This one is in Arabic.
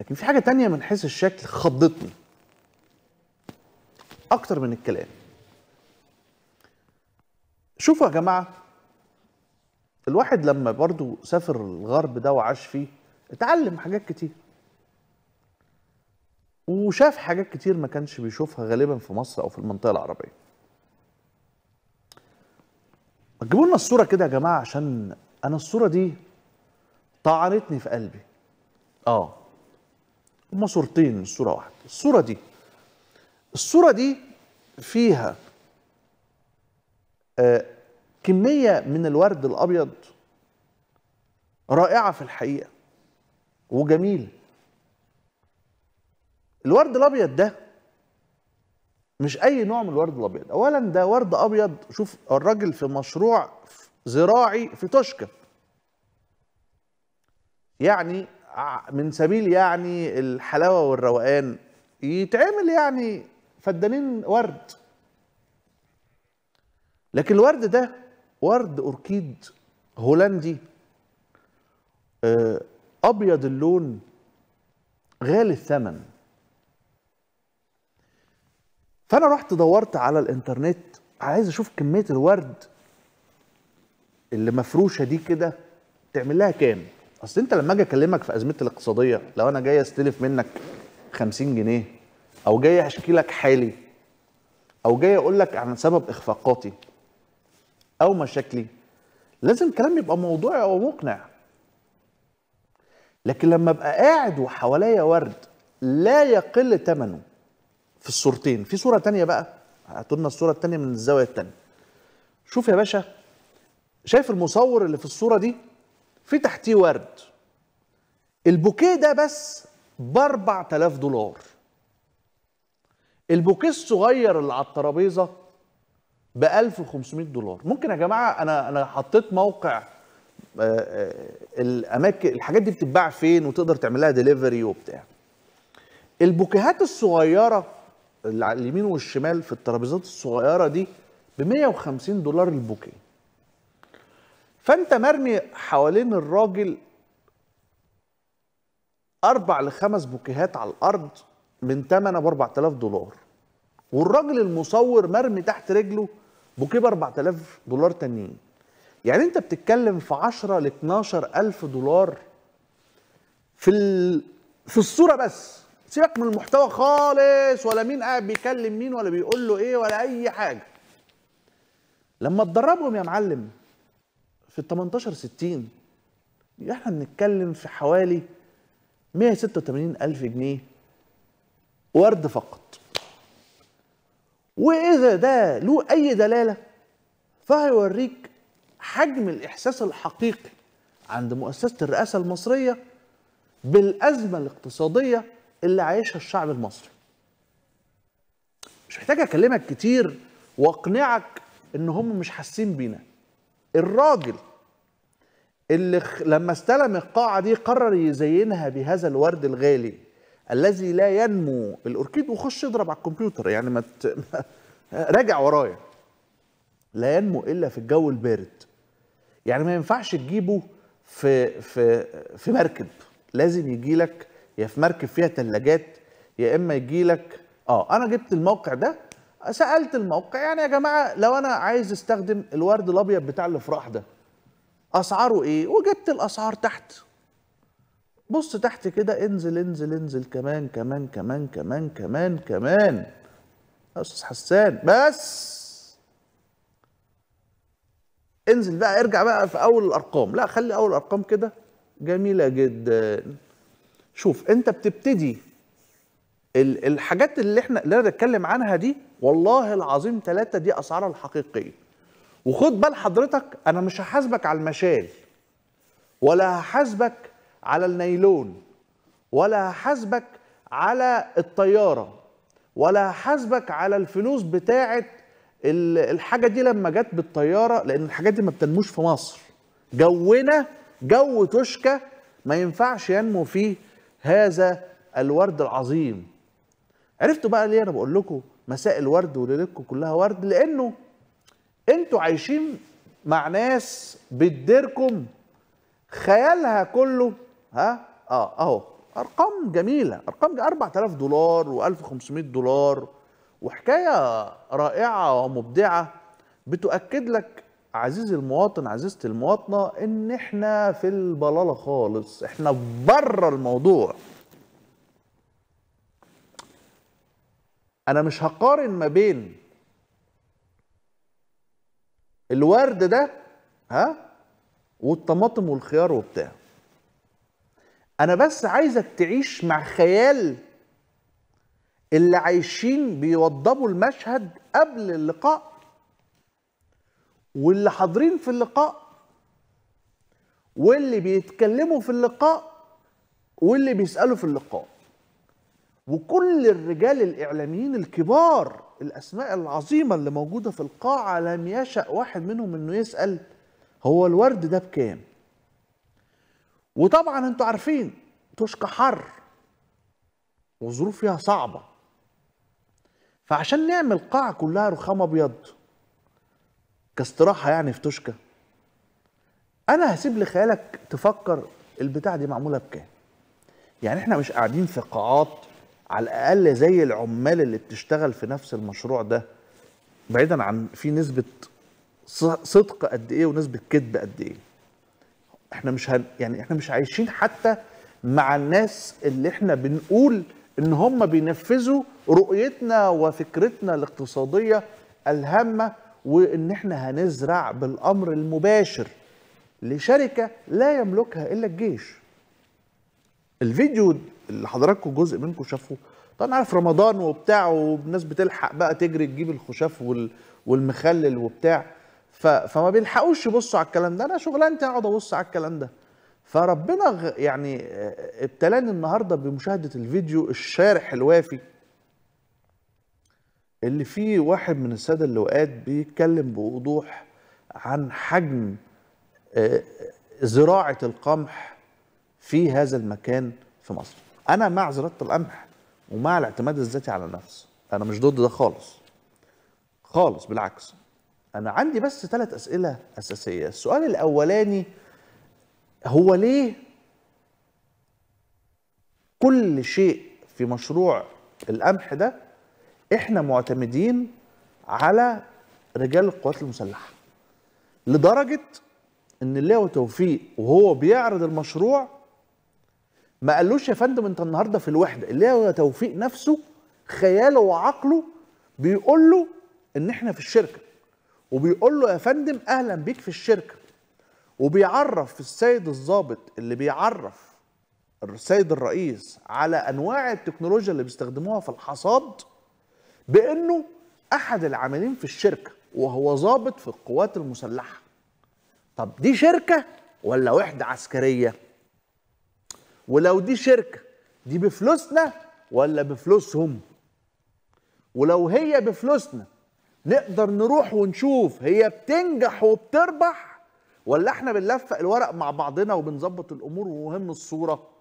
لكن في حاجه تانية من حيث الشكل خضتني اكتر من الكلام شوفوا يا جماعه الواحد لما برضو سافر الغرب ده وعاش فيه اتعلم حاجات كتير وشاف حاجات كتير ما كانش بيشوفها غالبا في مصر او في المنطقه العربيه تجيبوا لنا الصوره كده يا جماعه عشان انا الصوره دي طعنتني في قلبي اه هما صورتين من صورة واحدة الصورة دي الصورة دي فيها آه كمية من الورد الأبيض رائعة في الحقيقة وجميل الورد الأبيض ده مش أي نوع من الورد الأبيض أولا ده ورد أبيض شوف الراجل في مشروع زراعي في توشكا يعني من سبيل يعني الحلاوه والروقان يتعمل يعني فدانين ورد لكن الورد ده ورد اوركيد هولندي آه، ابيض اللون غالي الثمن فانا رحت دورت على الانترنت عايز اشوف كميه الورد اللي مفروشه دي كده تعمل لها كام اصل انت لما اجي اكلمك في ازمتي الاقتصاديه لو انا جاي استلف منك 50 جنيه او جاي اشكي لك حالي او جاي اقول لك عن سبب اخفاقاتي او مشاكلي لازم كلام يبقى موضوعي او مقنع لكن لما ابقى قاعد وحواليا ورد لا يقل ثمنه في الصورتين في صوره تانية بقى هاتوا لنا الصوره التانية من الزاويه التانية شوف يا باشا شايف المصور اللي في الصوره دي في تحتيه ورد البوكيه ده بس ب 4000 دولار البوكيه الصغير اللي على الترابيزه ب 1500 دولار ممكن يا جماعه انا انا حطيت موقع آه، آه، الاماكن الحاجات دي بتتباع فين وتقدر تعمل لها ديليفري وبتاع البوكيهات الصغيره اللي على اليمين والشمال في الترابيزات الصغيره دي ب 150 دولار البوكيه فانت مرمي حوالين الراجل اربع لخمس بوكيهات على الارض من ثمنه ب 4000 دولار والراجل المصور مرمي تحت رجله بوكيه ب 4000 دولار تانيين يعني انت بتتكلم في 10 ل 12000 دولار في ال... في الصوره بس سيبك من المحتوى خالص ولا مين قاعد بيكلم مين ولا بيقول له ايه ولا اي حاجه لما تدربهم يا معلم في ال 18 60 احنا بنتكلم في حوالي 186 ألف جنيه ورد فقط وإذا ده له أي دلالة فهيوريك حجم الإحساس الحقيقي عند مؤسسة الرئاسة المصرية بالأزمة الاقتصادية اللي عايشها الشعب المصري مش محتاج أكلمك كتير وأقنعك إن هم مش حاسين بينا الراجل اللي لما استلم القاعة دي قرر يزينها بهذا الورد الغالي الذي لا ينمو الأوركيد وخش اضرب على الكمبيوتر يعني ما راجع ورايا لا ينمو إلا في الجو البارد يعني ما ينفعش تجيبه في في في مركب لازم يجي لك يا في مركب فيها ثلاجات يا اما يجي لك اه انا جبت الموقع ده سالت الموقع يعني يا جماعه لو انا عايز استخدم الورد الابيض بتاع الافراح ده اسعاره ايه وجبت الاسعار تحت بص تحت كده انزل انزل انزل كمان كمان كمان كمان كمان كمان يا استاذ حسان بس انزل بقى ارجع بقى في اول الارقام لا خلي اول الارقام كده جميله جدا شوف انت بتبتدي الحاجات اللي احنا اللي انا بتكلم عنها دي والله العظيم ثلاثة دي اسعارها الحقيقيه وخد بال حضرتك انا مش هحاسبك على المشال ولا هحاسبك على النيلون ولا هحاسبك على الطياره ولا هحاسبك على الفلوس بتاعه الحاجه دي لما جت بالطياره لان الحاجات دي ما بتنموش في مصر جونا جو توشكا ما ينفعش ينمو فيه هذا الورد العظيم عرفتوا بقى ليه انا بقول لكم مساء الورد وليلتكم كلها ورد لانه انتوا عايشين مع ناس بتديركم خيالها كله ها اه اهو ارقام جميله ارقام 4000 دولار و1500 دولار وحكايه رائعه ومبدعه بتؤكد لك عزيزي المواطن عزيزتي المواطنه ان احنا في البلاله خالص احنا بره الموضوع انا مش هقارن ما بين الورد ده ها والطماطم والخيار وبتاع انا بس عايزك تعيش مع خيال اللي عايشين بيوضبوا المشهد قبل اللقاء واللي حاضرين في اللقاء واللي بيتكلموا في اللقاء واللي بيسالوا في اللقاء وكل الرجال الإعلاميين الكبار الأسماء العظيمة اللي موجودة في القاعة لم يشأ واحد منهم إنه يسأل هو الورد ده بكام وطبعا انتوا عارفين توشكا حر والظروف فيها صعبة فعشان نعمل قاعة كلها رخام أبيض كاستراحة يعني في توشكا أنا هسيب لخيالك تفكر البتاع دي معمولة بكام يعني احنا مش قاعدين في قاعات على الاقل زي العمال اللي بتشتغل في نفس المشروع ده بعيدا عن في نسبه صدق قد ايه ونسبه كذب قد ايه احنا مش هن يعني احنا مش عايشين حتى مع الناس اللي احنا بنقول ان هم بينفذوا رؤيتنا وفكرتنا الاقتصاديه الهامه وان احنا هنزرع بالامر المباشر لشركه لا يملكها الا الجيش الفيديو اللي حضراتكم جزء منكم شافوه طبعا عارف رمضان وبتاع والناس بتلحق بقى تجري تجيب الخشاف وال... والمخلل وبتاع ف... فما بيلحقوش يبصوا على الكلام ده انا شغلانتي اقعد ابص على الكلام ده فربنا غ... يعني آه، ابتلاني النهارده بمشاهده الفيديو الشارح الوافي اللي فيه واحد من الساده اللواءات بيتكلم بوضوح عن حجم آه، آه، زراعه القمح في هذا المكان في مصر انا مع زراده القمح ومع الاعتماد الذاتي على النفس انا مش ضد ده خالص خالص بالعكس انا عندي بس ثلاث اسئله اساسيه السؤال الاولاني هو ليه كل شيء في مشروع القمح ده احنا معتمدين على رجال القوات المسلحه لدرجه ان الله توفيق وهو بيعرض المشروع ما قالوش يا فندم انت النهارده في الوحده اللي هو توفيق نفسه خياله وعقله بيقول له ان احنا في الشركه وبيقول له يا فندم اهلا بيك في الشركه وبيعرف السيد الضابط اللي بيعرف السيد الرئيس على انواع التكنولوجيا اللي بيستخدموها في الحصاد بانه احد العاملين في الشركه وهو ضابط في القوات المسلحه طب دي شركه ولا وحده عسكريه ولو دي شركه دي بفلوسنا ولا بفلوسهم ولو هي بفلوسنا نقدر نروح ونشوف هي بتنجح وبتربح ولا احنا بنلفق الورق مع بعضنا وبنظبط الامور ومهم الصوره